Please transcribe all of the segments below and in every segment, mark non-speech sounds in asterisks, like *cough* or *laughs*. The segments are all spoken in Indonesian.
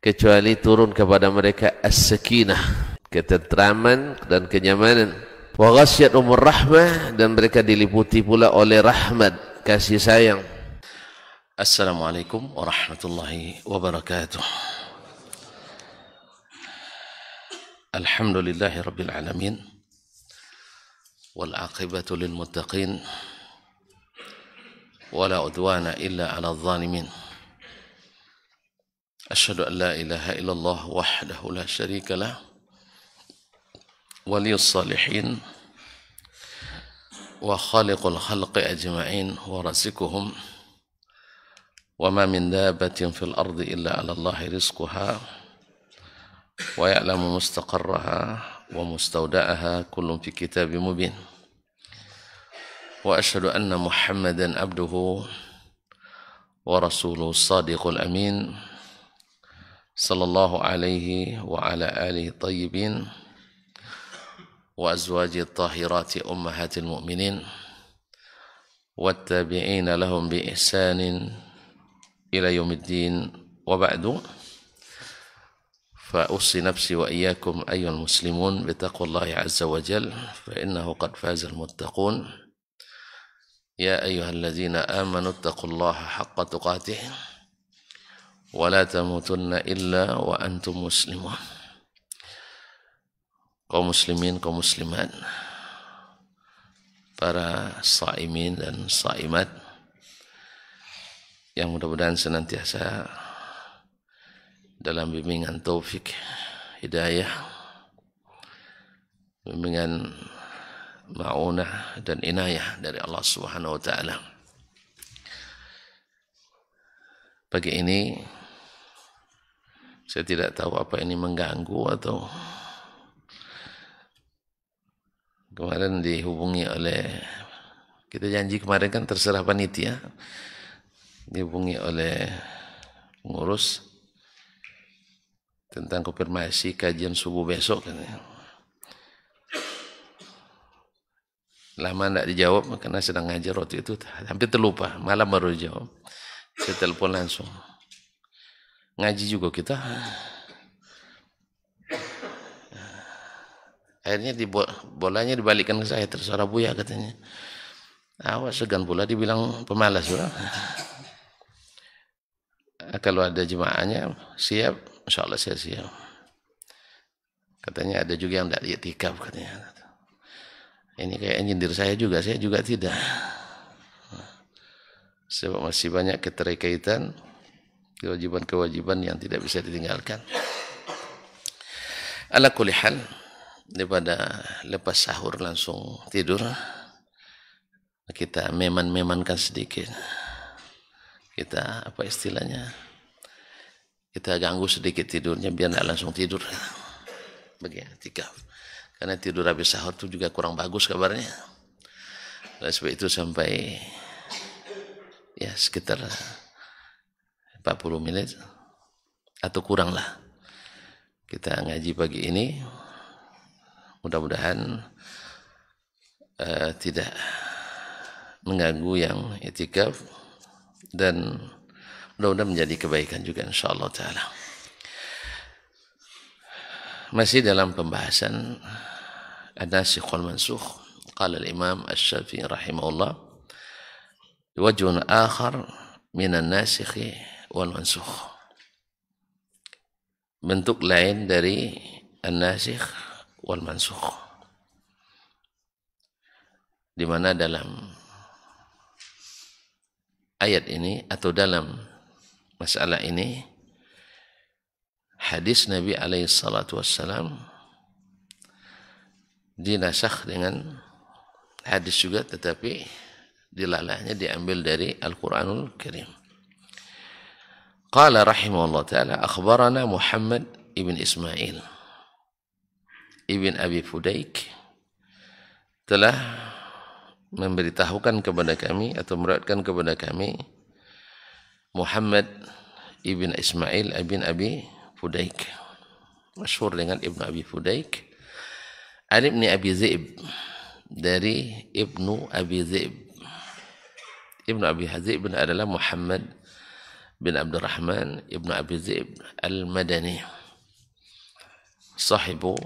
kecuali turun kepada mereka as-sakinah ketentraman dan kenyamanan wa ghasyat umur rahmah dan mereka diliputi pula oleh rahmat kasih sayang Assalamualaikum warahmatullahi wabarakatuh Alhamdulillahi rabbil alamin wal lil muttaqin wala udwana illa ala adh-dhalimin al أشهد أن لا إله إلا الله وحده لا شريك له ولي الصالحين وخالق الخلق أجمعين ورزقهم وما من دابة في الأرض إلا على الله رزقها ويعلم مستقرها ومستودعها كل في كتاب مبين وأشهد أن محمدا عبده ورسوله الصادق الأمين صلى الله عليه وعلى آله الطيبين وأزواجه الطاهرات أمهات المؤمنين والتابعين لهم بإحسان إلى يوم الدين وبعد فأوصي نفسي وإياكم أيها المسلمون بتقوى الله عز وجل فإنه قد فاز المتقون يا أيها الذين آمنوا اتقوا الله حق تقاته ولا تموتن إلا وأنتم مسلمون kaum muslimin, kaum muslimat, para saimin dan saimat yang mudah-mudahan senantiasa dalam bimbingan taufik hidayah, bimbingan maunah dan inayah dari Allah Subhanahu wa taala. Pagi ini saya tidak tahu apa ini mengganggu atau kemarin dihubungi oleh kita janji kemarin kan terserah panitia dihubungi oleh pengurus tentang konfirmasi kajian subuh besok katanya. lama tidak dijawab karena sedang ngajar waktu itu hampir terlupa malam baru jawab saya telepon langsung ngaji juga kita akhirnya di bolanya dibalikkan ke saya terserah buya katanya awak segan pula dibilang pemalas pula eh, kalau ada jemaahnya siap insya Allah saya siap katanya ada juga yang tidak diiktikaf katanya ini kayak nyindir saya juga saya juga tidak sebab masih banyak keterkaitan kewajiban-kewajiban yang tidak bisa ditinggalkan ala kulihal daripada lepas sahur langsung tidur kita meman-memankan sedikit kita apa istilahnya kita ganggu sedikit tidurnya biar tidak langsung tidur bagi tiga karena tidur habis sahur itu juga kurang bagus kabarnya oleh sebab itu sampai ya sekitar 40 menit atau kurang lah kita ngaji pagi ini mudah-mudahan uh, tidak mengganggu yang itikaf dan mudah-mudahan menjadi kebaikan juga Insya taala masih dalam pembahasan an-nasikhul mansukh qala al-imam asy-syafi'i rahimahullah wajhun akhar minan wal mansukh. Bentuk lain dari an-nasikh wal mansukh. Di mana dalam ayat ini atau dalam masalah ini hadis Nabi alaihi salatu wassalam dinasakh dengan hadis juga tetapi dilalahnya diambil dari Al-Qur'anul Karim. قال رحمه الله تعالى أخبرنا محمد ابن إسماعيل ابن أبي فديك telah memberitahukan kepada kami atau meriwayatkan kepada kami Muhammad ibn Ismail ibn Abi Fudaik masyhur dengan Ibn Abi Fudaik An Ibn Abi Zib dari Ibnu Abi Zib Ibnu Abi Hazib adalah Muhammad bin Abdurrahman ibnu Abi Zib al-Madani sahibu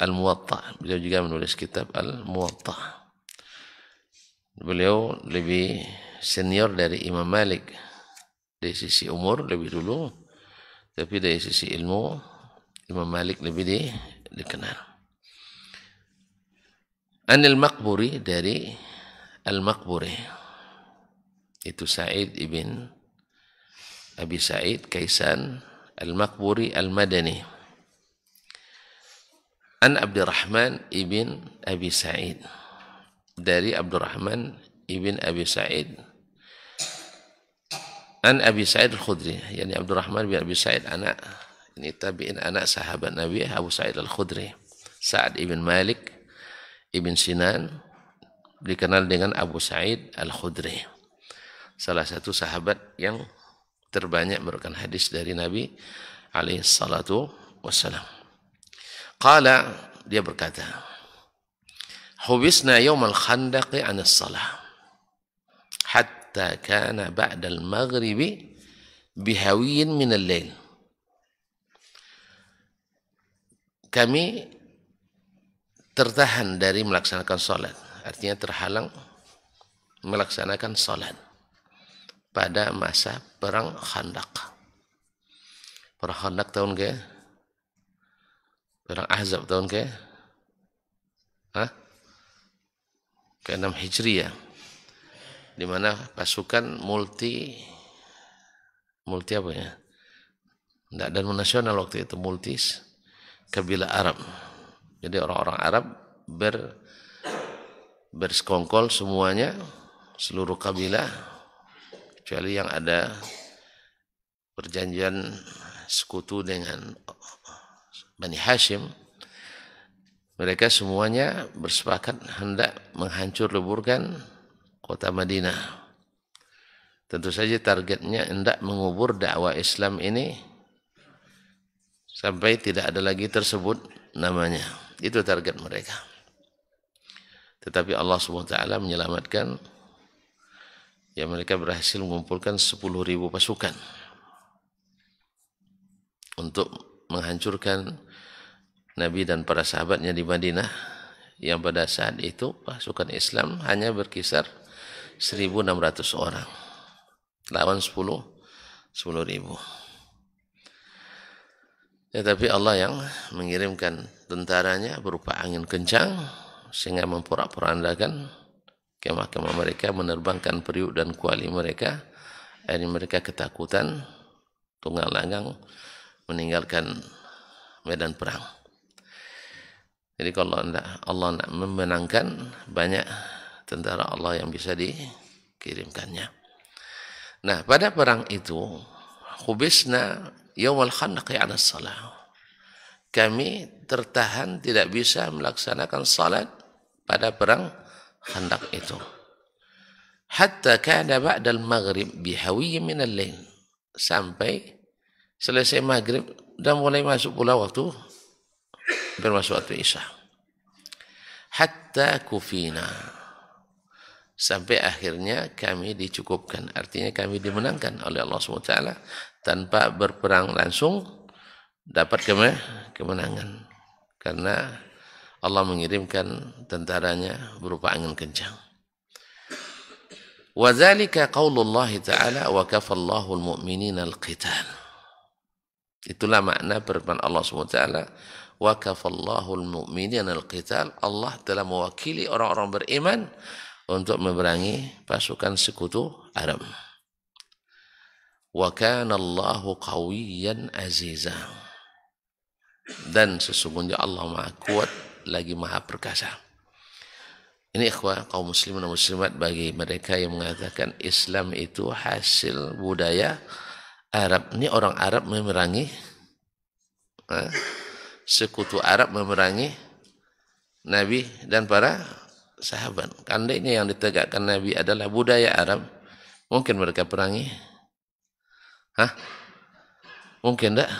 al-Muwatta beliau juga menulis kitab al-Muwatta beliau lebih senior dari Imam Malik dari sisi umur lebih dulu tapi dari sisi ilmu Imam Malik lebih di, dikenal Anil Makburi dari Al-Makburi itu Said ibn Abi Sa'id Kaisan Al-Makburi Al-Madani An Abdurrahman ibn Abi Sa'id dari Abdurrahman ibn Abi Sa'id An Abi Sa'id Al-Khudri Yani Abdurrahman bin Abi Sa'id anak ini tabi'in anak sahabat Nabi Abu Sa'id Al-Khudri Sa'ad ibn Malik ibn Sinan dikenal dengan Abu Sa'id Al-Khudri salah satu sahabat yang terbanyak merupakan hadis dari Nabi alaihi salatu wassalam. Qala dia berkata, "Hubisna yaumal khandaqi 'an as-salah hatta kana ba'da al-maghribi bihawiyin min al Kami tertahan dari melaksanakan sholat, artinya terhalang melaksanakan sholat pada masa perang handak, Perang handak tahun ke? Perang Ahzab tahun ke? Hah? Ke-6 Hijriah. Ya. Di mana pasukan multi multi apa ya? Tidak dan nasional waktu itu multis kabilah Arab. Jadi orang-orang Arab ber bersekongkol semuanya seluruh kabilah kecuali yang ada perjanjian sekutu dengan Bani Hashim mereka semuanya bersepakat hendak menghancur leburkan kota Madinah. Tentu saja targetnya hendak mengubur dakwah Islam ini sampai tidak ada lagi tersebut namanya. Itu target mereka. Tetapi Allah SWT menyelamatkan ya mereka berhasil mengumpulkan 10.000 pasukan untuk menghancurkan Nabi dan para sahabatnya di Madinah yang pada saat itu pasukan Islam hanya berkisar 1.600 orang lawan 10 10.000 tetapi ya, Allah yang mengirimkan tentaranya berupa angin kencang sehingga memporak-porandakan kemah-kemah mereka, menerbangkan periuk dan kuali mereka. Akhirnya mereka ketakutan, tunggang langgang, meninggalkan medan perang. Jadi kalau Allah nak memenangkan banyak tentara Allah yang bisa dikirimkannya. Nah pada perang itu khubisna yawal khandaqi ala salat Kami tertahan tidak bisa melaksanakan salat pada perang khandak itu. Hatta kana ba'dal maghrib bihawi min al-lain. Sampai selesai maghrib dan mulai masuk pula waktu bermasuk waktu isya. Hatta kufina. Sampai akhirnya kami dicukupkan. Artinya kami dimenangkan oleh Allah SWT tanpa berperang langsung dapat kemenangan. Karena Allah mengirimkan tentaranya berupa angin kencang. Wadzalika qaulullah ta'ala wa kafallahu al-mu'minina Itulah makna firman Allah SWT wa kafallahu al-mu'minina al-qital. Allah telah mewakili orang-orang beriman untuk memerangi pasukan sekutu Arab. Wa kana Allahu qawiyyan aziza. Dan sesungguhnya Allah Maha kuat lagi maha perkasa. Ini ikhwah kaum muslimin dan muslimat bagi mereka yang mengatakan Islam itu hasil budaya Arab. Ini orang Arab memerangi eh, sekutu Arab memerangi Nabi dan para sahabat. Andainya yang ditegakkan Nabi adalah budaya Arab, mungkin mereka perangi. Hah? Mungkin enggak?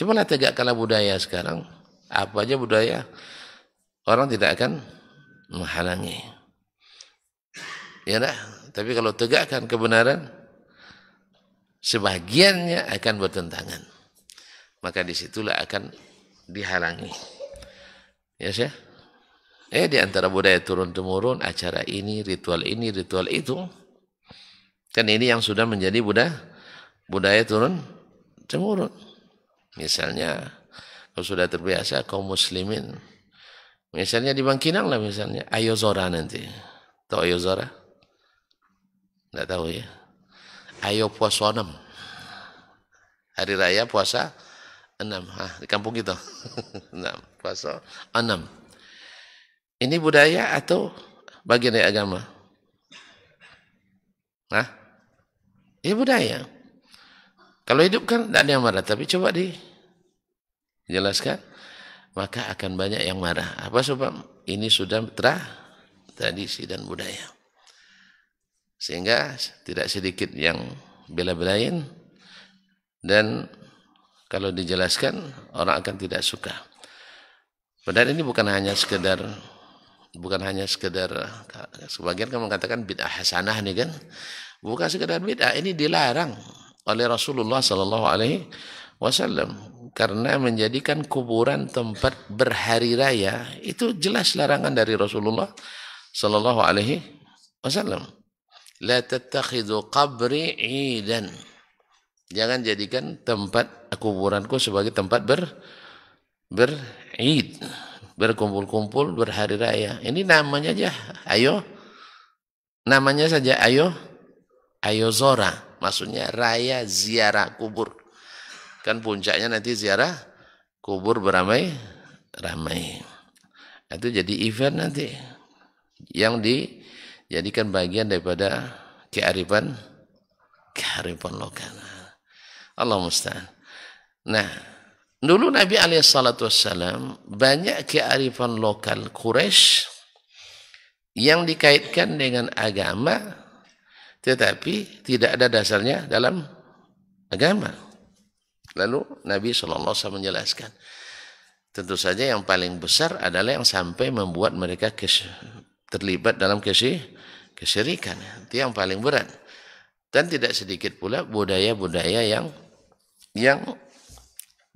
Cobalah tegakkanlah budaya sekarang. Apa aja budaya? orang tidak akan menghalangi. Ya nah, tapi kalau tegakkan kebenaran, sebagiannya akan bertentangan. Maka disitulah akan dihalangi. Ya yes, saya. Eh di antara budaya turun temurun acara ini, ritual ini, ritual itu. Kan ini yang sudah menjadi budaya budaya turun temurun. Misalnya kalau sudah terbiasa kaum muslimin Misalnya di Bangkinang lah misalnya. Ayo Zora nanti. Tahu Ayo Zora? Tidak tahu ya. Ayo enam, Hari raya puasa enam. Hah, di kampung kita. Gitu. *laughs* enam. Puasa enam. Ini budaya atau bagian dari agama? Hah? Ini budaya. Kalau hidup kan tidak ada yang marah. Tapi coba dijelaskan maka akan banyak yang marah. Apa sebab? Ini sudah terah tradisi dan budaya. Sehingga tidak sedikit yang bela-belain dan kalau dijelaskan orang akan tidak suka. Padahal ini bukan hanya sekedar bukan hanya sekedar sebagian kan mengatakan bid'ah hasanah nih kan. Bukan sekedar bid'ah, ini dilarang oleh Rasulullah sallallahu alaihi wasallam karena menjadikan kuburan tempat berhari raya itu jelas larangan dari Rasulullah sallallahu alaihi wasallam. La tattakhidhu qabri 'idan. Jangan jadikan tempat kuburanku sebagai tempat ber berid, berkumpul-kumpul, berhari raya. Ini namanya aja ayo. Namanya saja ayo ayo zora, maksudnya raya ziarah kubur. Kan puncaknya nanti ziarah kubur beramai-ramai. Itu jadi event nanti yang dijadikan bagian daripada kearifan kearifan lokal. Allah musta'an. Nah, dulu Nabi alaihissalatu wassalam banyak kearifan lokal Quraisy yang dikaitkan dengan agama tetapi tidak ada dasarnya dalam agama. Lalu Nabi SAW menjelaskan, tentu saja yang paling besar adalah yang sampai membuat mereka terlibat dalam kesih, kesyirikan. Itu yang paling berat. Dan tidak sedikit pula budaya-budaya yang yang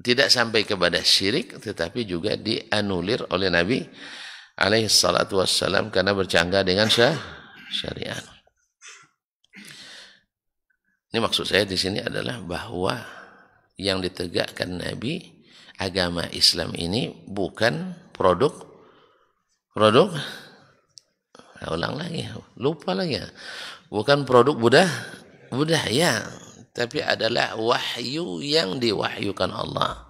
tidak sampai kepada syirik tetapi juga dianulir oleh Nabi alaihi salatu wassalam karena bercanggah dengan syah, syariat. Ini maksud saya di sini adalah bahwa yang ditegakkan Nabi agama Islam ini bukan produk produk nah, ulang lagi lupa lagi ya. bukan produk budah Buddha ya tapi adalah wahyu yang diwahyukan Allah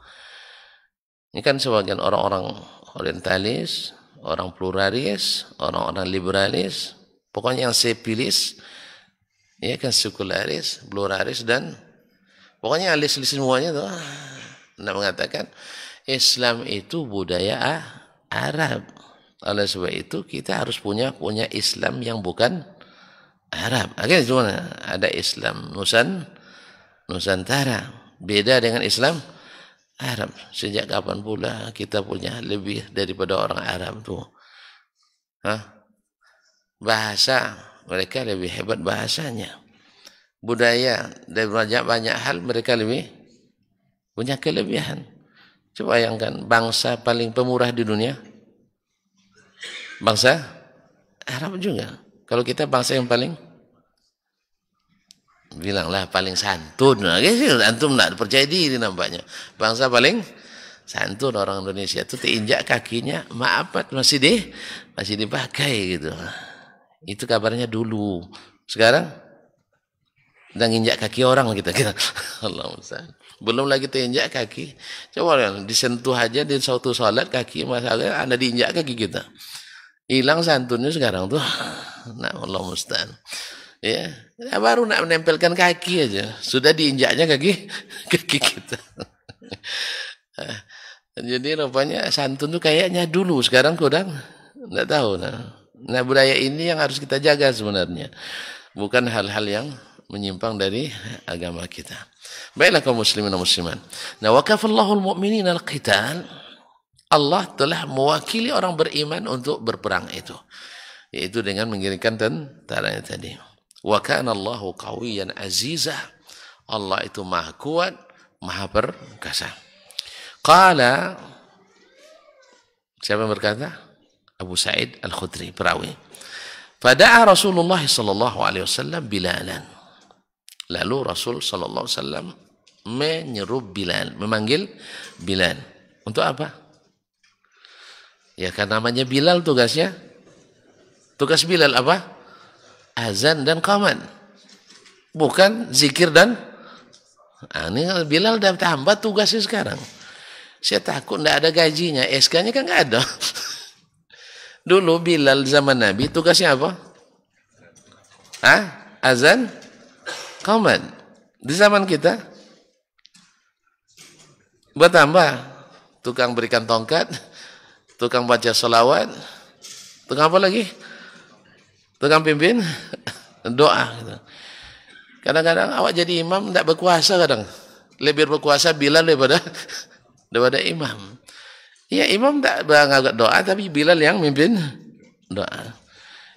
ini kan sebagian orang-orang orientalis orang pluralis orang-orang liberalis pokoknya yang sepilis ya kan sekularis pluralis dan Pokoknya alis-alis semuanya tuh. Nah mengatakan Islam itu budaya Arab. Oleh sebab itu kita harus punya punya Islam yang bukan Arab. Akhirnya cuma ada Islam Nusan Nusantara. Beda dengan Islam Arab. Sejak kapan pula kita punya lebih daripada orang Arab tuh? Hah? Bahasa mereka lebih hebat bahasanya budaya dari banyak banyak hal mereka lebih punya kelebihan. Coba bayangkan bangsa paling pemurah di dunia, bangsa Arab juga. Kalau kita bangsa yang paling bilanglah paling santun. Nah, gitu. Antum nak percaya diri nampaknya. Bangsa paling santun orang Indonesia itu diinjak kakinya maafat masih di masih dipakai gitu. Itu kabarnya dulu. Sekarang dan injak kaki orang kita gitu. *laughs* kita Allah musta'an belum lagi terinjak kaki coba lihat disentuh aja di suatu sholat kaki masalahnya anda diinjak kaki kita hilang santunnya sekarang tuh *sighs* nah Allah musta'an ya, ya baru nak menempelkan kaki aja sudah diinjaknya kaki *laughs* kaki kita *laughs* jadi rupanya santun tuh kayaknya dulu sekarang kurang nggak tahu nah nah budaya ini yang harus kita jaga sebenarnya bukan hal-hal yang menyimpang dari agama kita. Baiklah kaum muslimin dan musliman. Nah, wakafallahu al-mu'minin al-qital. Allah telah mewakili orang beriman untuk berperang itu. Yaitu dengan mengirimkan tentaranya tadi. Wa kana Allahu qawiyan azizah. Allah itu maha kuat, maha perkasa. Qala Siapa yang berkata? Abu Sa'id Al-Khudri, perawi. Fada'a Rasulullah sallallahu alaihi wasallam Bilalan. Lalu Rasul Shallallahu Alaihi Wasallam menyeru Bilal, memanggil Bilal. Untuk apa? Ya kan namanya Bilal tugasnya. Tugas Bilal apa? Azan dan kaman. Bukan zikir dan ah, ini Bilal dapat tambah tugasnya sekarang. Saya takut tidak ada gajinya. SK-nya kan nggak ada. *laughs* Dulu Bilal zaman Nabi tugasnya apa? Hah? Azan, Kauman. Di zaman kita bertambah tukang berikan tongkat, tukang baca solawat, tukang apa lagi? Tukang pimpin *laughs* doa. Gitu. Kadang-kadang awak jadi imam tidak berkuasa kadang. Lebih berkuasa bila daripada *laughs* daripada imam. Ya imam tak berangkat doa tapi bila yang mimpin doa.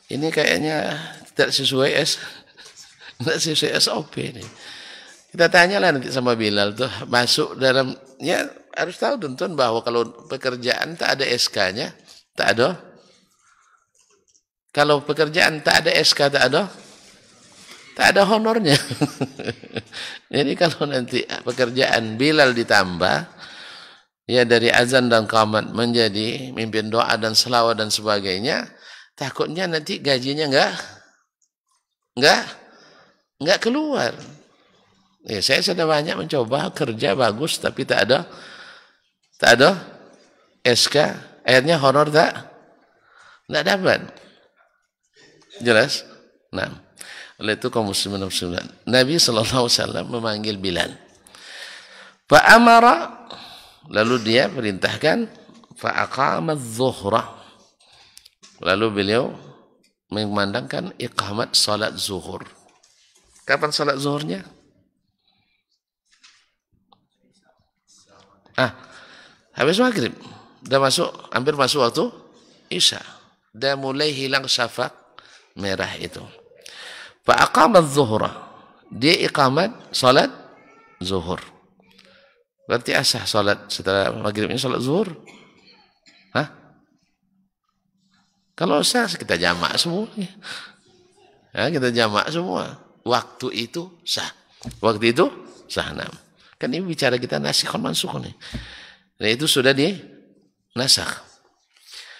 Ini kayaknya tidak sesuai es Nah, sesuai SOP ini. Kita tanyalah nanti sama Bilal tuh masuk dalam ya harus tahu tuntun bahwa kalau pekerjaan tak ada SK-nya, tak ada. Kalau pekerjaan tak ada SK tak ada, tak ada honornya. *laughs* Jadi kalau nanti pekerjaan Bilal ditambah ya dari azan dan qamat menjadi mimpin doa dan selawat dan sebagainya, takutnya nanti gajinya enggak enggak nggak keluar. Ya, saya sudah banyak mencoba kerja bagus tapi tak ada tak ada SK, akhirnya honor tak tidak dapat. Jelas? Nah, oleh itu kaum muslimin muslimat. Nabi sallallahu alaihi wasallam memanggil Bilal. Fa amara lalu dia perintahkan Pak aqama zuhra Lalu beliau memandangkan iqamat salat zuhur. Kapan sholat zuhurnya? Ah, habis maghrib. Udah masuk, hampir masuk waktu Isya. Udah mulai hilang syafak merah itu. Fa'aqamat zuhur, Dia ikamat sholat zuhur. Berarti asah sholat setelah maghrib ini zuhur. Hah? Kalau sah kita jamak semua. Ya, kita jamak semua waktu itu sah. Waktu itu sah enam. Kan ini bicara kita nasihun mansuh ini, ya. Nah itu sudah di nasakh.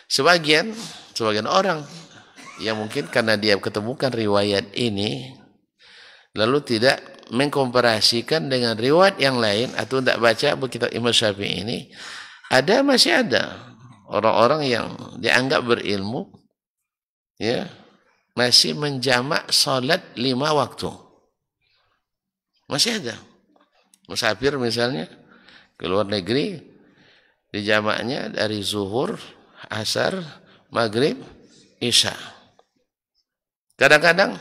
Sebagian sebagian orang yang mungkin karena dia ketemukan riwayat ini lalu tidak mengkomparasikan dengan riwayat yang lain atau tidak baca kitab Imam Syafi'i ini ada masih ada orang-orang yang dianggap berilmu ya masih menjamak salat lima waktu. Masih ada. Musafir misalnya keluar negeri dijamaknya dari zuhur, asar, maghrib, isya. Kadang-kadang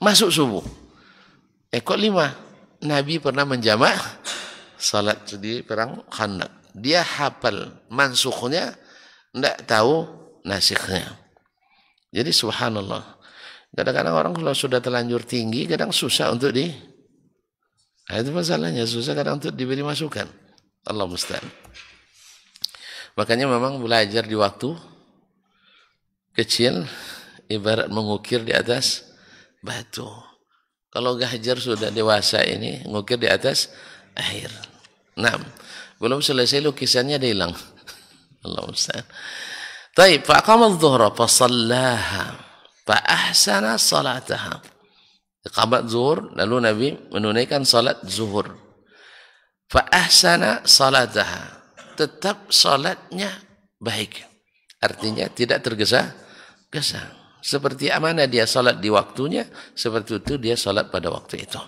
masuk subuh. Eh kok lima? Nabi pernah menjamak salat di perang Khandaq. Dia hafal mansuhnya, tidak tahu nasikhnya. Jadi subhanallah. Kadang-kadang orang kalau sudah terlanjur tinggi, kadang susah untuk di... Nah, itu masalahnya, susah kadang untuk diberi masukan. Allah mustahil. Makanya memang belajar di waktu kecil, ibarat mengukir di atas batu. Kalau gajar sudah dewasa ini, ngukir di atas air. Nah, belum selesai lukisannya dia hilang. *laughs* Allah mustahil. طيب فأقام الظهر فصلاها فأحسن صلاتها Iqamat zuhur lalu Nabi menunaikan salat zuhur. Fa ahsana salataha. Tetap salatnya baik. Artinya tidak tergesa-gesa. Seperti amanah dia salat di waktunya, seperti itu dia salat pada waktu itu.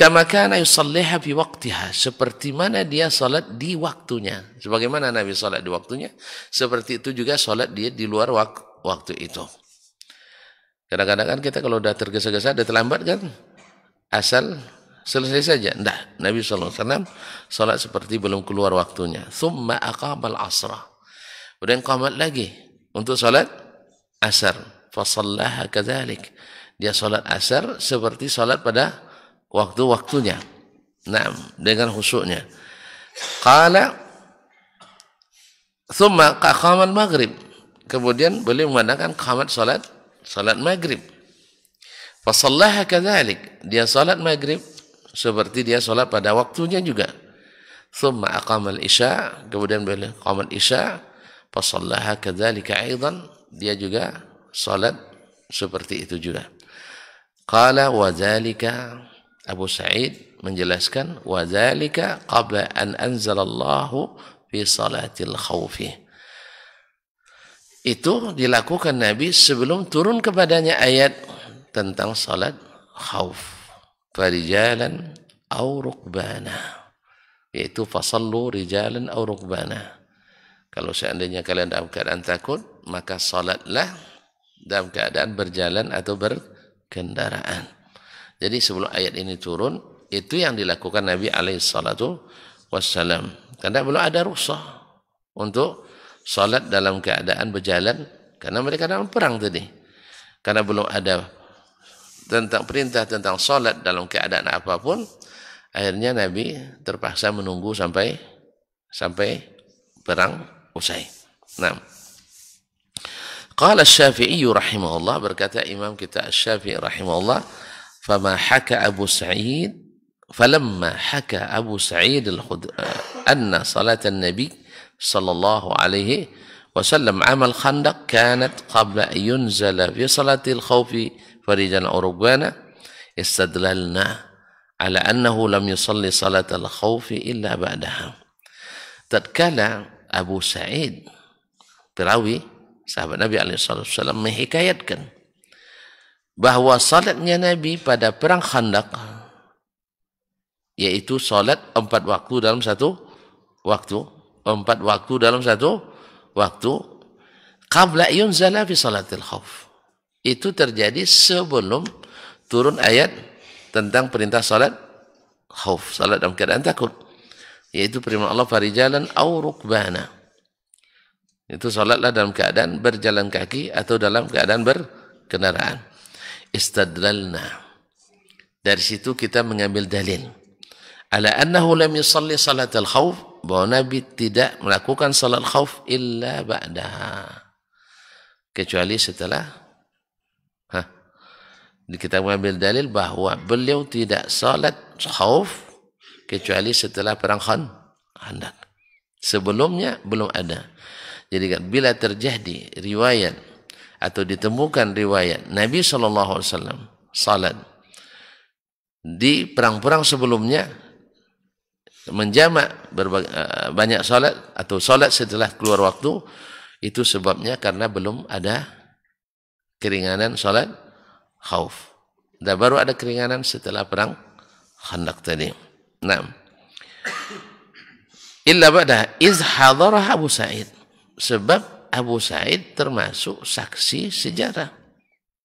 Kama kana yusalliha fi waqtiha. Seperti mana dia salat di waktunya. Sebagaimana Nabi salat di waktunya. Seperti itu juga salat dia di luar wak waktu itu. Kadang-kadang kan kita kalau sudah tergesa-gesa, sudah terlambat kan. Asal selesai saja. Nah, Nabi SAW salat seperti belum keluar waktunya. Thumma aqamal asra. Kemudian qamat lagi untuk salat asar. Fasallaha kadhalik. Dia salat asar seperti salat pada waktu-waktunya. Nah, dengan khusyuknya. Qala thumma qaqamal maghrib. Kemudian beliau mengadakan qamat salat salat maghrib. Fasallaha kadzalik. Dia salat maghrib seperti dia salat pada waktunya juga. Thumma akamal isya, kemudian beliau qamat isya, fasallaha kadzalika aidan. Dia juga salat seperti itu juga. Kala wazalika Abu Sa'id menjelaskan wadzalika qabla an anzalallahu fi salatil khawfi. Itu dilakukan Nabi sebelum turun kepadanya ayat tentang salat khauf. Farijalan au rukbana. Yaitu fasallu rijalan au rukbana. Kalau seandainya kalian dalam keadaan takut, maka salatlah dalam keadaan berjalan atau berkendaraan. Jadi sebelum ayat ini turun, itu yang dilakukan Nabi alaihissalatu wassalam. Karena belum ada rusuh untuk salat dalam keadaan berjalan. Karena mereka dalam perang tadi. Karena belum ada tentang perintah tentang salat dalam keadaan apapun. Akhirnya Nabi terpaksa menunggu sampai sampai perang usai. Nah. Qala Syafi'i rahimahullah berkata Imam kita Syafi'i rahimahullah فما حكى أبو سعيد فلما حكى أبو سعيد الخد أن صلاة النبي صلى الله عليه وسلم عام الخندق كانت قبل أن ينزل في صلاة الخوف فريجا أو استدللنا على أنه لم يصلي صلاة الخوف إلا بعدها أبو سعيد Abu صاحب النبي عليه الصلاة والسلام wasallam menghikayatkan bahawa salatnya Nabi pada perang khandak yaitu salat empat waktu dalam satu waktu empat waktu dalam satu waktu qabla yunzala fi salatil khauf itu terjadi sebelum turun ayat tentang perintah salat khauf salat dalam keadaan takut yaitu firman Allah farijalan aw rukbana itu salatlah dalam keadaan berjalan kaki atau dalam keadaan berkendaraan istadlalna. Dari situ kita mengambil dalil. Ala annahu lam yusalli salat al-khawf. Bahawa Nabi tidak melakukan salat khawf illa ba'daha. Kecuali setelah. Hah, kita mengambil dalil bahawa beliau tidak salat khawf. Kecuali setelah perang khan. Handak. Sebelumnya belum ada. Jadi kan, bila terjadi riwayat atau ditemukan riwayat Nabi SAW salat di perang-perang sebelumnya menjamak eh, banyak salat atau salat setelah keluar waktu itu sebabnya karena belum ada keringanan salat khauf dan baru ada keringanan setelah perang khandak tadi nah illa ba'da iz Abu Sa'id sebab Abu Said termasuk saksi sejarah.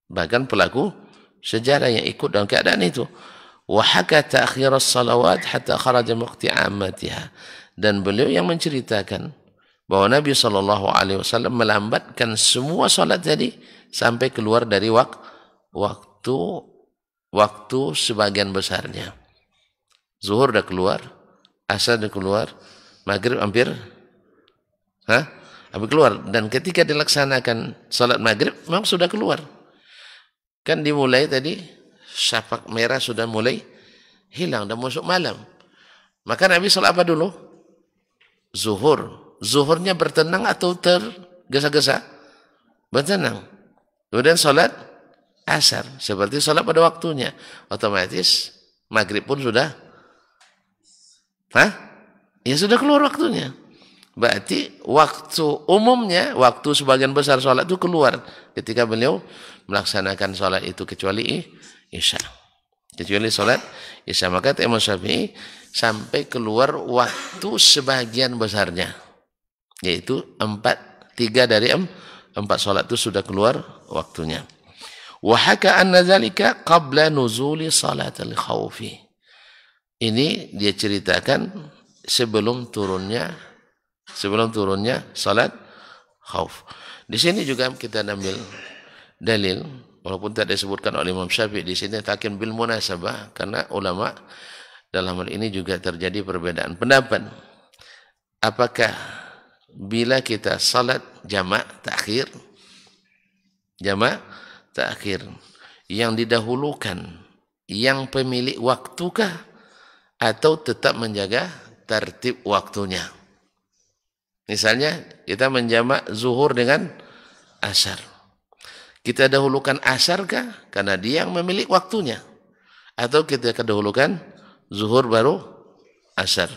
Bahkan pelaku sejarah yang ikut dalam keadaan itu. Wahaka ta'akhir salawat hatta kharaja muqti amatiha. Dan beliau yang menceritakan bahwa Nabi SAW melambatkan semua solat tadi sampai keluar dari wak waktu waktu sebagian besarnya. Zuhur dah keluar, asar dah keluar, maghrib hampir, ha? Tapi keluar dan ketika dilaksanakan salat maghrib memang sudah keluar. Kan dimulai tadi syafak merah sudah mulai hilang dan masuk malam. Maka Nabi salat apa dulu? Zuhur. Zuhurnya bertenang atau tergesa-gesa? Bertenang. Kemudian salat asar seperti salat pada waktunya. Otomatis maghrib pun sudah Hah? Ya sudah keluar waktunya. Berarti waktu umumnya, waktu sebagian besar sholat itu keluar ketika beliau melaksanakan sholat itu kecuali isya. Kecuali sholat isya. Maka Imam Syafi'i sampai keluar waktu sebagian besarnya. Yaitu empat, tiga dari em, empat sholat itu sudah keluar waktunya. Wahaka anna zalika qabla nuzuli salat al-khawfi. Ini dia ceritakan sebelum turunnya sebelum turunnya salat khauf. Di sini juga kita ambil dalil walaupun tidak disebutkan oleh Imam Syafi'i di sini takin bil munasabah karena ulama dalam hal ini juga terjadi perbedaan pendapat. Apakah bila kita salat jamak takhir jamak takhir yang didahulukan yang pemilik waktukah atau tetap menjaga tertib waktunya? Misalnya kita menjamak zuhur dengan asar. Kita dahulukan asar kah? Karena dia yang memiliki waktunya. Atau kita kedahulukan zuhur baru asar.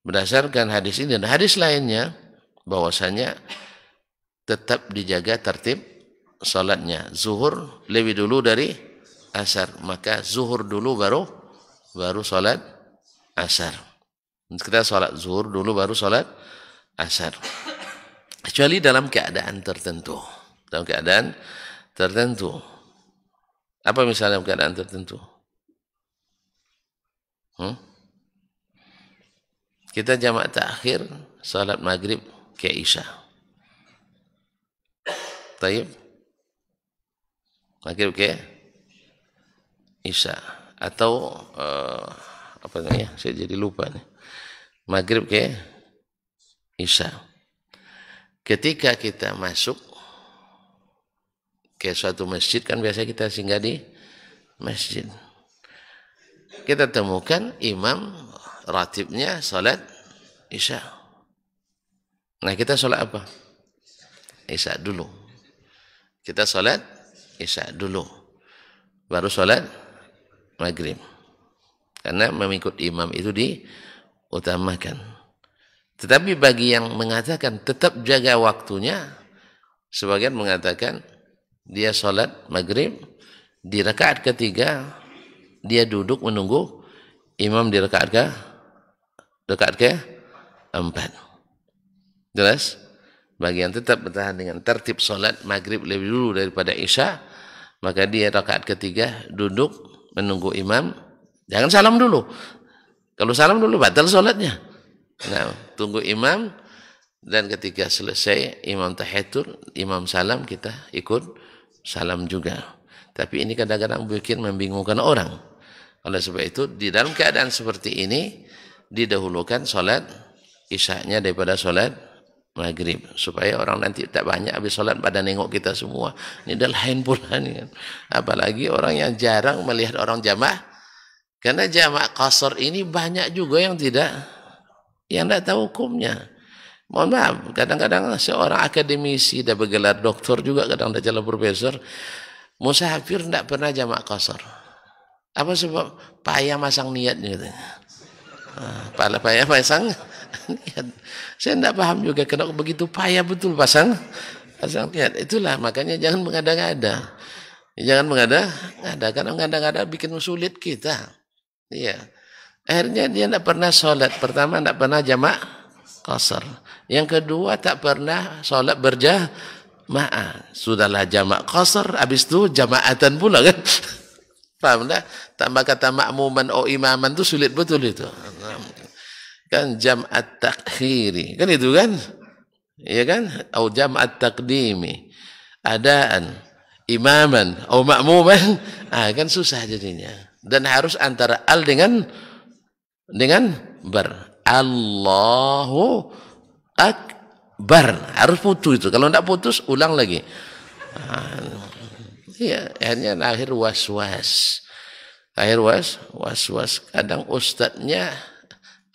Berdasarkan hadis ini dan hadis lainnya bahwasanya tetap dijaga tertib salatnya. Zuhur lebih dulu dari asar, maka zuhur dulu baru baru salat asar. Kita salat zuhur dulu baru salat asar. Kecuali dalam keadaan tertentu. Dalam keadaan tertentu. Apa misalnya dalam keadaan tertentu? Hmm? Kita jamak takhir salat maghrib ke Isya. Taib. Maghrib ke Isya atau uh, apa namanya? Saya jadi lupa nih. Maghrib ke Isya. Ketika kita masuk ke suatu masjid kan biasa kita singgah di masjid. Kita temukan imam ratibnya salat Isya. Nah, kita salat apa? Isya dulu. Kita salat Isya dulu. Baru salat Maghrib. Karena mengikut imam itu diutamakan. Tetapi bagi yang mengatakan tetap jaga waktunya, sebagian mengatakan dia sholat maghrib, di rakaat ketiga dia duduk menunggu imam di rakaat ke rakaat ke empat. Jelas? Bagi yang tetap bertahan dengan tertib sholat maghrib lebih dulu daripada isya, maka dia rakaat ketiga duduk menunggu imam. Jangan salam dulu. Kalau salam dulu batal sholatnya. Nah, tunggu imam dan ketika selesai imam tahiyatul, imam salam kita ikut salam juga. Tapi ini kadang-kadang bikin membingungkan orang. Oleh sebab itu di dalam keadaan seperti ini didahulukan salat isaknya daripada salat maghrib supaya orang nanti tak banyak habis salat pada nengok kita semua. Ini adalah hain pula *laughs* kan. Apalagi orang yang jarang melihat orang jamaah karena jamaah kasar ini banyak juga yang tidak yang tidak tahu hukumnya. Mohon maaf, kadang-kadang seorang akademisi dan bergelar doktor juga, kadang dah jalan profesor, musafir tidak pernah jamak kosor. Apa sebab? Payah masang niatnya. Gitu. Ah, pala payah pasang *laughs* niat. Saya tidak paham juga kenapa begitu payah betul pasang pasang niat. Itulah makanya jangan mengada-ngada. Jangan mengada-ngada karena mengada-ngada bikin sulit kita. Iya. Akhirnya dia tidak pernah sholat Pertama tidak pernah jamak kasar. Yang kedua tak pernah sholat berjah ma'ah. Sudahlah jamak kasar. Habis itu jamaatan pula kan. *laughs* Faham tak? Tambah kata makmuman o imaman itu sulit betul itu. Kan jam at-takhiri. Kan itu kan? Ya kan? Atau jam takdimi Adaan. Imaman. Atau makmuman. *laughs* Ah, kan susah jadinya. Dan harus antara al dengan dengan ber Allahu akbar harus putus itu kalau tidak putus ulang lagi ah, iya akhirnya akhir was was akhir was was was kadang ustadznya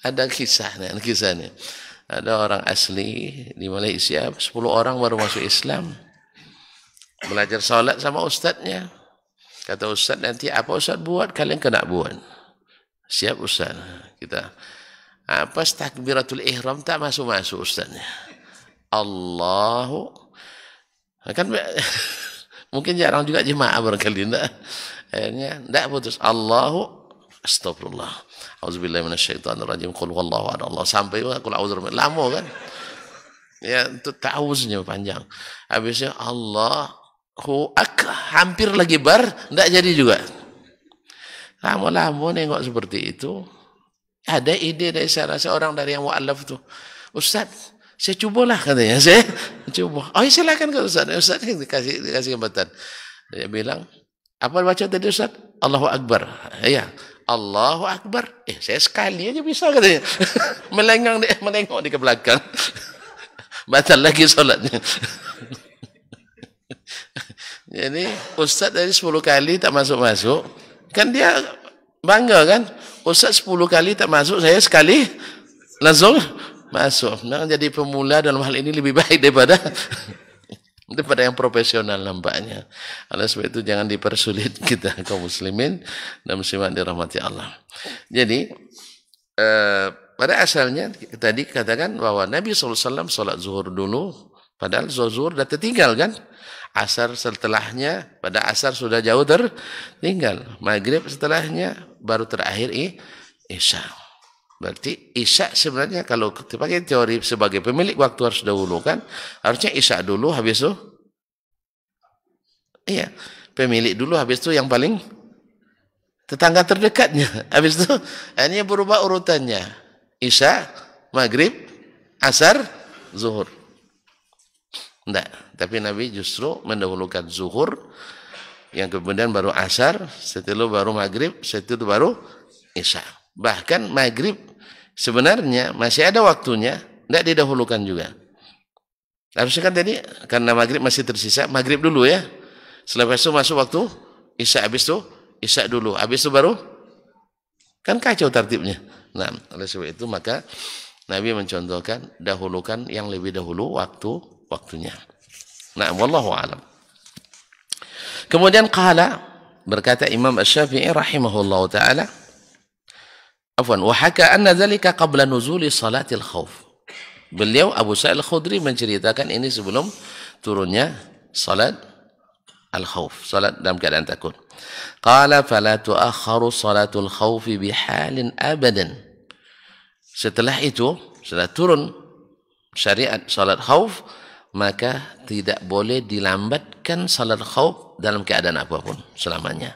ada kisah nih kisah nih ada orang asli di Malaysia 10 orang baru masuk Islam belajar solat sama ustadznya kata ustadz nanti apa ustadz buat kalian kena buat Siap Ustaz. Kita apa takbiratul ihram tak masuk-masuk Ustaznya. Allahu kan *laughs* mungkin jarang juga jemaah barangkali enggak. Akhirnya enggak putus Allahu astagfirullah. Auzubillahi minasyaitonir rajim. Qul huwallahu ahad Allah sampai qul auzu lama kan. Ya itu tauznya panjang. Habisnya Allahu akbar hampir lagi bar enggak jadi juga. Lama-lama tengok seperti itu. Ada ide dari saya rasa orang dari yang mu'alaf itu, Ustaz, saya cubalah katanya. *laughs* Saya cuba. Oh, ya, silakan ke Ustaz. Ya, Ustaz *laughs* dikasih, dikasih kebatan. Dia bilang, apa baca tadi Ustaz? Allahu Akbar. Ya, Allahu Akbar. Eh, saya sekali aja bisa katanya. *laughs* Melengang dia, melengok di ke belakang. Batal lagi solatnya. Jadi, Ustaz dari 10 kali tak masuk-masuk kan dia bangga kan ustaz sepuluh kali tak masuk saya sekali langsung masuk nah, jadi pemula dalam hal ini lebih baik daripada *laughs* daripada yang profesional nampaknya oleh sebab itu jangan dipersulit *laughs* kita kaum muslimin dan muslimat dirahmati Allah jadi eh, pada asalnya tadi katakan bahwa Nabi SAW solat zuhur dulu padahal zuhur dah tertinggal kan asar setelahnya pada asar sudah jauh tertinggal maghrib setelahnya baru terakhir i, isya berarti isya sebenarnya kalau kita pakai teori sebagai pemilik waktu harus dahulu kan harusnya isya dulu habis itu iya pemilik dulu habis itu yang paling tetangga terdekatnya *laughs* habis itu ini berubah urutannya isya maghrib asar zuhur enggak tapi Nabi justru mendahulukan zuhur, yang kemudian baru asar, setelah baru maghrib, setelah baru isya. Bahkan maghrib sebenarnya masih ada waktunya, tidak didahulukan juga. Harusnya kan tadi karena maghrib masih tersisa, maghrib dulu ya. Selepas itu masuk waktu isya, habis itu isya dulu, habis itu baru kan kacau tertibnya. Nah, oleh sebab itu maka Nabi mencontohkan dahulukan yang lebih dahulu waktu waktunya. Nah, wallahu alam. Kemudian qala berkata Imam Asy-Syafi'i rahimahullah taala Afwan, wa haka anna dzalika qabla nuzuli salatil khauf. Beliau Abu Sa'id Al-Khudri menceritakan ini sebelum turunnya salat al-khauf, salat dalam keadaan takut. Qala fala tu'akhkharu salatul khaufi bihalin abadan. Setelah itu, setelah turun syariat salat khauf, maka tidak boleh dilambatkan salat khauf dalam keadaan apapun selamanya.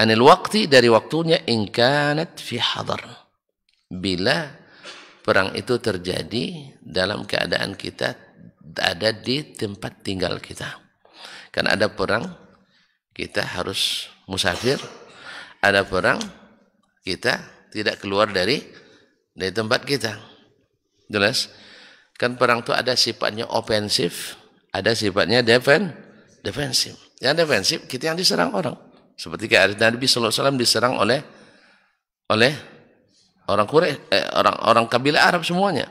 Anil waktu dari waktunya ingkanat fi hadar. Bila perang itu terjadi dalam keadaan kita ada di tempat tinggal kita. Kan ada perang kita harus musafir, ada perang kita tidak keluar dari dari tempat kita. Jelas? Kan perang itu ada sifatnya ofensif, ada sifatnya defen, defensif. Yang defensif kita yang diserang orang. Seperti kayak Nabi Sallallahu Alaihi Wasallam diserang oleh oleh orang kure, eh, orang orang kabilah Arab semuanya.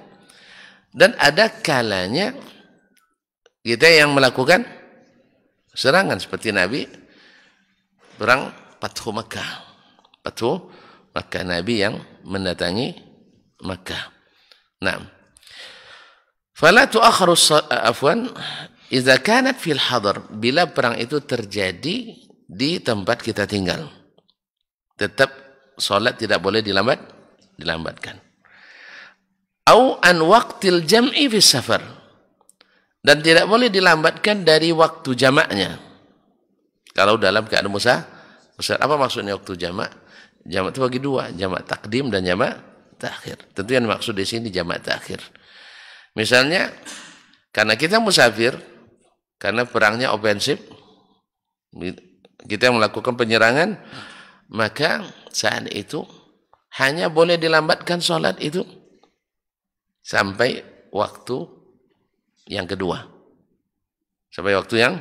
Dan ada kalanya kita yang melakukan serangan seperti Nabi perang Fathu Makkah. Fathu Makkah Nabi yang mendatangi Makkah. Nah, Fala tu'akhiru eh, afwan idza kanat fil hadar bila perang itu terjadi di tempat kita tinggal. Tetap salat tidak boleh dilambat dilambatkan. Au an waqtil jam'i fi safar. Dan tidak boleh dilambatkan dari waktu jamaknya. Kalau dalam keadaan musa, musa apa maksudnya waktu jamak? Jamak itu bagi dua, jamak takdim dan jamak takhir. Tentu yang maksud di sini jamak takhir. Misalnya karena kita musafir, karena perangnya ofensif, kita melakukan penyerangan, maka saat itu hanya boleh dilambatkan sholat itu sampai waktu yang kedua. Sampai waktu yang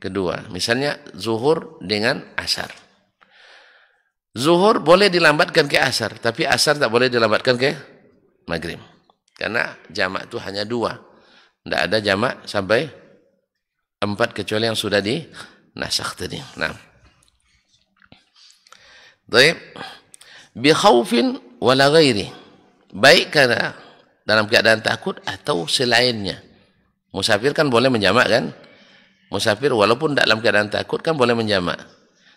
kedua. Misalnya zuhur dengan asar. Zuhur boleh dilambatkan ke asar, tapi asar tak boleh dilambatkan ke maghrib. Karena jamak itu hanya dua. Tidak ada jamak sampai empat kecuali yang sudah di nasakh tadi. Nah. Baik. Bi khaufin wala ghairi. Baik karena dalam keadaan takut atau selainnya. Musafir kan boleh menjamak kan? Musafir walaupun dalam keadaan takut kan boleh menjamak.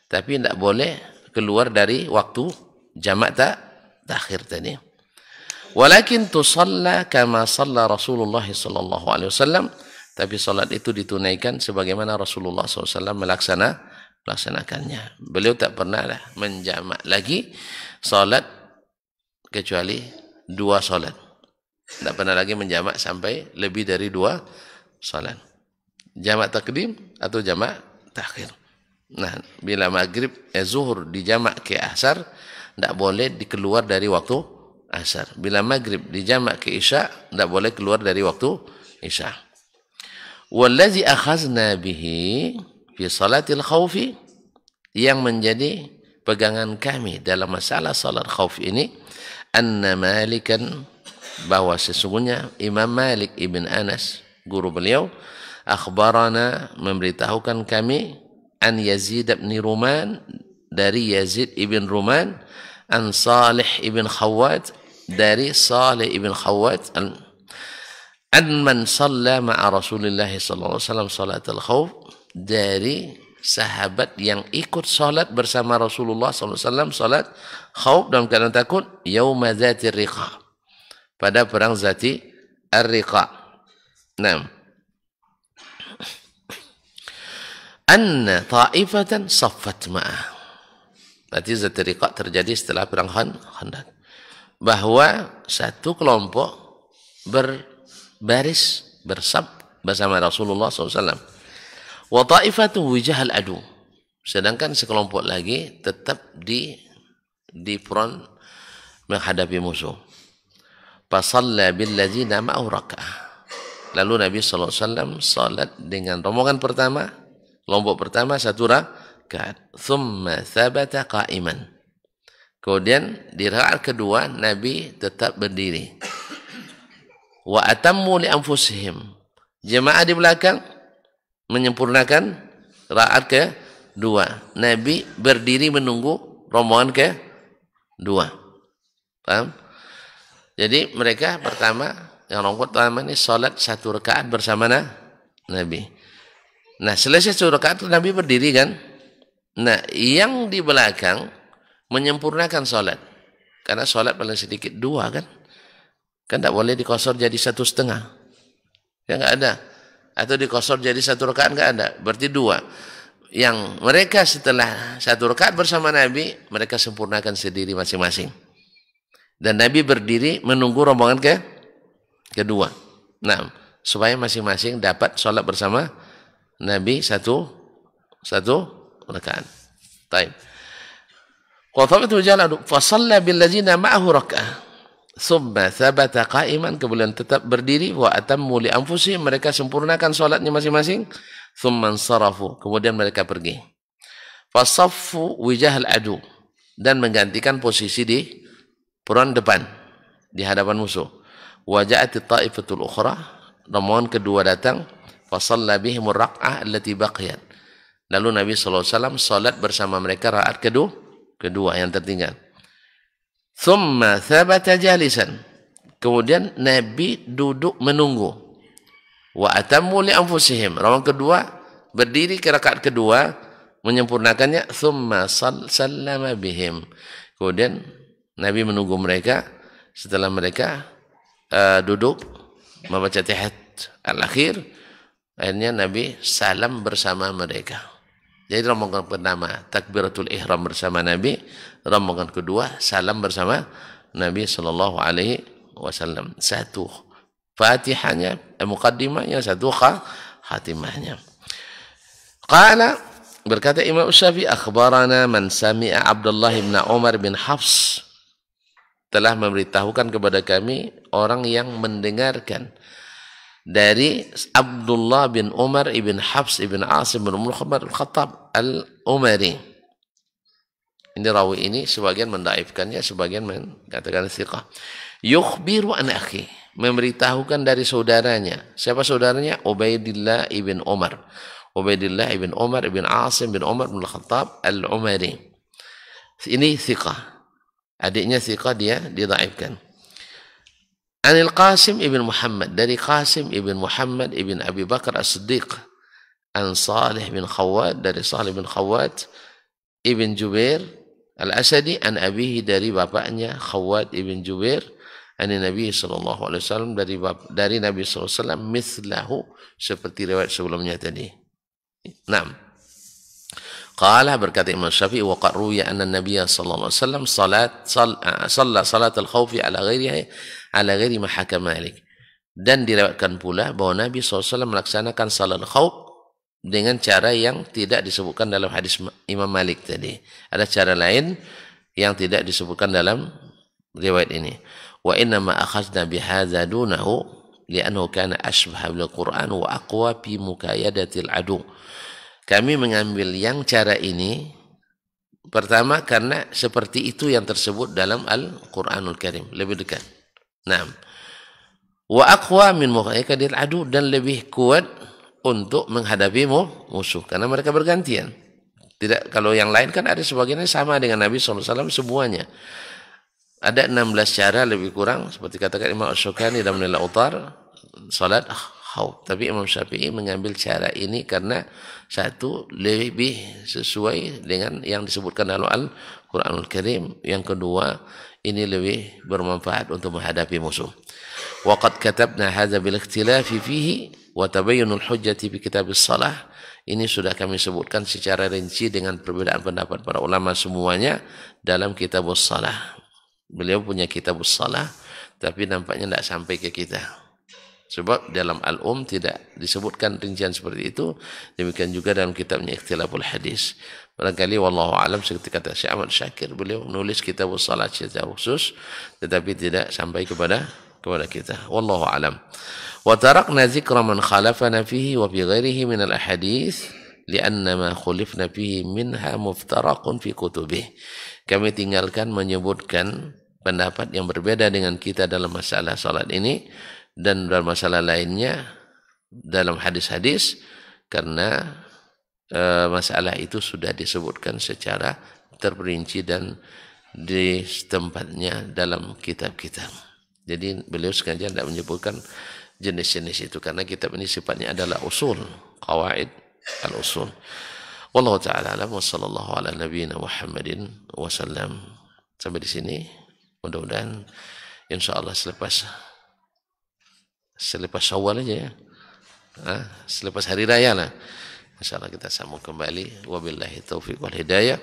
Tapi tidak boleh keluar dari waktu jamak tak takhir tadi. Walakin tusalla kama salla Rasulullah sallallahu alaihi wasallam. Tapi salat itu ditunaikan sebagaimana Rasulullah SAW melaksana, melaksanakannya. Beliau tak pernahlah menjamak lagi salat kecuali dua salat. Tak pernah lagi menjamak sampai lebih dari dua salat. Jamak takdim atau jamak takhir. Nah, bila maghrib, eh, zuhur dijamak ke asar, tak boleh dikeluar dari waktu asar. Bila maghrib dijamak ke isya, tidak boleh keluar dari waktu isya. Wallazi akhazna bihi fi salatil khawfi yang menjadi pegangan kami dalam masalah salat khawf ini anna malikan bahwa sesungguhnya Imam Malik ibn Anas guru beliau akhbarana memberitahukan kami an Yazid ibn Ruman dari Yazid ibn Ruman an Salih ibn Khawad dari Saleh ibn Khawat an man salla ma'a Rasulillah sallallahu alaihi wasallam salat al-khauf dari sahabat yang ikut salat bersama Rasulullah sallallahu alaihi wasallam salat khauf dalam keadaan takut yauma dzati riqa pada perang zati ar-riqa. Naam. Anna ta'ifatan saffat ma'ah. Berarti zati riqa terjadi setelah perang Khandaq bahwa satu kelompok berbaris bersab bersama Rasulullah SAW. wataifatu ta'ifatu adu. Sedangkan sekelompok lagi tetap di di front menghadapi musuh. Fasalla billadzina ma'ahu raka'ah. Lalu Nabi SAW salat dengan rombongan pertama, kelompok pertama satu rakaat. Thumma thabata qa'iman. Kemudian di rakaat kedua Nabi tetap berdiri. Wa atammu li anfusihim. Jemaah di belakang menyempurnakan rakaat ke dua. Nabi berdiri menunggu rombongan ke dua. Paham? Jadi mereka pertama yang rombongan pertama ini sholat satu rakaat bersama nah, Nabi. Nah selesai satu rakaat Nabi berdiri kan. Nah yang di belakang menyempurnakan sholat. Karena sholat paling sedikit dua kan. Kan tidak boleh dikosor jadi satu setengah. Ya nggak ada. Atau dikosor jadi satu rakaat nggak ada. Berarti dua. Yang mereka setelah satu rakaat bersama Nabi, mereka sempurnakan sendiri masing-masing. Dan Nabi berdiri menunggu rombongan ke kedua. Nah, supaya masing-masing dapat sholat bersama Nabi satu satu rakaat. time Qathabatu jaladu fasalla billadzina ma'ahu rak'ah. Summa thabata qa'iman kemudian tetap berdiri wa atammu li anfusihim mereka sempurnakan salatnya masing-masing thumma sarafu kemudian mereka pergi. Fasaffu wijahal adu dan menggantikan posisi di peron depan di hadapan musuh. Waja'at ta'ifatul ukhra rombongan kedua datang fasalla bihim raq'ah allati baqiyat. Lalu Nabi sallallahu alaihi wasallam salat bersama mereka rakaat kedua kedua yang tertinggal. Thumma thabata jalisan. Kemudian Nabi duduk menunggu. Wa atammu li anfusihim. Rawan kedua berdiri ke rakaat kedua menyempurnakannya thumma sal sallama bihim. Kemudian Nabi menunggu mereka setelah mereka uh, duduk membaca tahiyat al-akhir akhirnya Nabi salam bersama mereka. Jadi rombongan pertama takbiratul ihram bersama Nabi, rombongan kedua salam bersama Nabi sallallahu alaihi wasallam. Satu Fatihahnya, eh, mukaddimahnya satu khatimahnya. Qala berkata Imam Syafi'i akhbarana man sami'a Abdullah bin Umar bin Hafs telah memberitahukan kepada kami orang yang mendengarkan dari Abdullah bin Umar ibn Hafs ibn Asim bin Umar Khattab Al-Umari. Ini rawi ini sebagian mendaifkannya, sebagian mengatakan siqah. Yukhbiru an akhi, memberitahukan dari saudaranya. Siapa saudaranya? Ubaidillah ibn Umar. Ubaidillah ibn Umar ibn Asim bin Umar bin Khattab al-Umari. Ini siqah. Adiknya siqah dia didaifkan. Anil Qasim ibn Muhammad. Dari Qasim ibn Muhammad ibn Abi Bakar As-Siddiq an Salih bin Khawat dari Salih bin Khawat Ibn Jubair Al-Asadi an abihi dari bapaknya Khawat Ibn Jubair ani Nabi sallallahu alaihi wasallam dari dari Nabi sallallahu alaihi wasallam mislahu seperti riwayat sebelumnya tadi. 6. Qala berkata Imam Syafi'i wa qad ruya anna Nabiy sallallahu alaihi wasallam salat salla salat al-khawfi ala ghairiha ala ghairi ma haka Dan diriwayatkan pula bahwa Nabi SAW melaksanakan salat al-khawf dengan cara yang tidak disebutkan dalam hadis Imam Malik tadi. Ada cara lain yang tidak disebutkan dalam riwayat ini. Wa inna ma akhadna bihadza dunahu li'annahu kana asbah bil Qur'an wa aqwa fi mukayadatil adu. Kami mengambil yang cara ini pertama karena seperti itu yang tersebut dalam Al-Qur'anul Karim, lebih dekat. Naam. Wa aqwa min mukayadatil adu dan lebih kuat untuk menghadapi musuh karena mereka bergantian. Tidak kalau yang lain kan ada sebagiannya sama dengan Nabi SAW semuanya. Ada 16 cara lebih kurang seperti katakan Imam Ash-Shukani dalam Nilai Utar salat ah, haud. Tapi Imam Syafi'i mengambil cara ini karena satu lebih sesuai dengan yang disebutkan dalam Al-Qur'anul Karim. Yang kedua, ini lebih bermanfaat untuk menghadapi musuh. Waqad katabna hadza bil ikhtilafi fihi wa tabayyunul hujjati bi kitabis shalah ini sudah kami sebutkan secara rinci dengan perbedaan pendapat para ulama semuanya dalam kitabus shalah. Beliau punya kitabus shalah tapi nampaknya tidak sampai ke kita. Sebab dalam Al-Um tidak disebutkan rincian seperti itu. Demikian juga dalam kitabnya Ikhtilaful Hadis. Barangkali wallahu alam seperti kata Syekh Ahmad Syakir beliau menulis kitabus Salah secara khusus tetapi tidak sampai kepada kepada kita. Wallahu alam. Wa tarakna zikra man khalafana fihi wa bi ghairihi min al-ahadits li'anna ma khulifna fihi minha muftaraqun fi kutubih. Kami tinggalkan menyebutkan pendapat yang berbeda dengan kita dalam masalah salat ini dan dalam masalah lainnya dalam hadis-hadis karena e, masalah itu sudah disebutkan secara terperinci dan di tempatnya dalam kitab-kitab. Jadi beliau sengaja tidak menyebutkan jenis-jenis itu karena kitab ini sifatnya adalah usul, kawaid al-usul. Wallahu taala alam wa sallallahu ala nabiyina Muhammadin wa sallam. Sampai di sini mudah-mudahan insyaallah selepas selepas Syawal aja ya. Nah, selepas hari raya lah. Insyaallah kita sambung kembali wabillahi taufiq wal hidayah.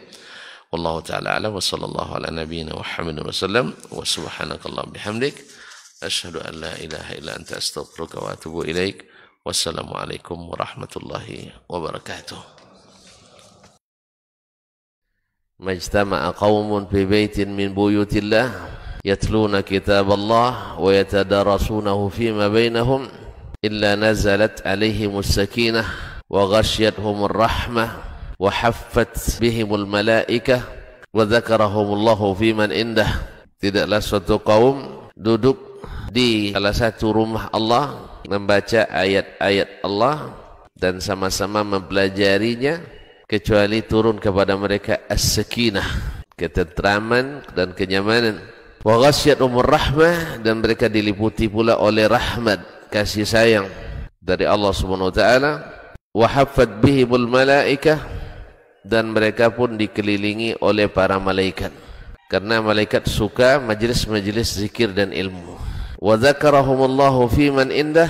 والله تعالى أعلم وصلى الله على نبينا محمد وسلم وسبحانك اللهم بحمدك أشهد أن لا إله إلا أنت أستغفرك وأتوب إليك والسلام عليكم ورحمة الله وبركاته ما اجتمع قوم في بيت من بيوت الله يتلون كتاب الله ويتدارسونه فيما بينهم إلا نزلت عليهم السكينة وغشيتهم الرحمة وحفت بهم الملائكة وذكرهم الله في من indah tidaklah suatu kaum duduk di salah satu rumah Allah membaca ayat-ayat Allah dan sama-sama mempelajarinya kecuali turun kepada mereka as-sakinah ketentraman dan kenyamanan wa ghasyat umur rahmah dan mereka diliputi pula oleh rahmat kasih sayang dari Allah Subhanahu wa taala wa haffat bihimul malaikah dan mereka pun dikelilingi oleh para malaikat karena malaikat suka majlis-majlis zikir dan ilmu wa dzakarahumullahu fi man indah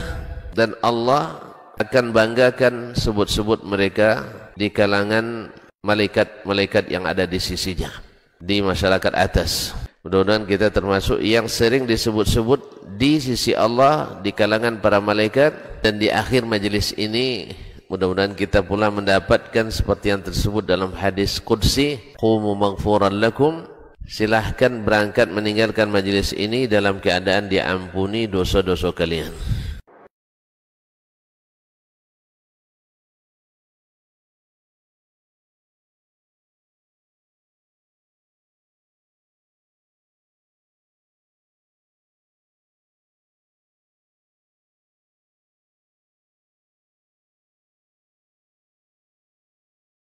dan Allah akan banggakan sebut-sebut mereka di kalangan malaikat-malaikat yang ada di sisinya di masyarakat atas mudah-mudahan kita termasuk yang sering disebut-sebut di sisi Allah di kalangan para malaikat dan di akhir majlis ini Mudah-mudahan kita pula mendapatkan seperti yang tersebut dalam hadis Qudsi. Qumu maghfuran lakum. Silahkan berangkat meninggalkan majlis ini dalam keadaan diampuni dosa-dosa kalian.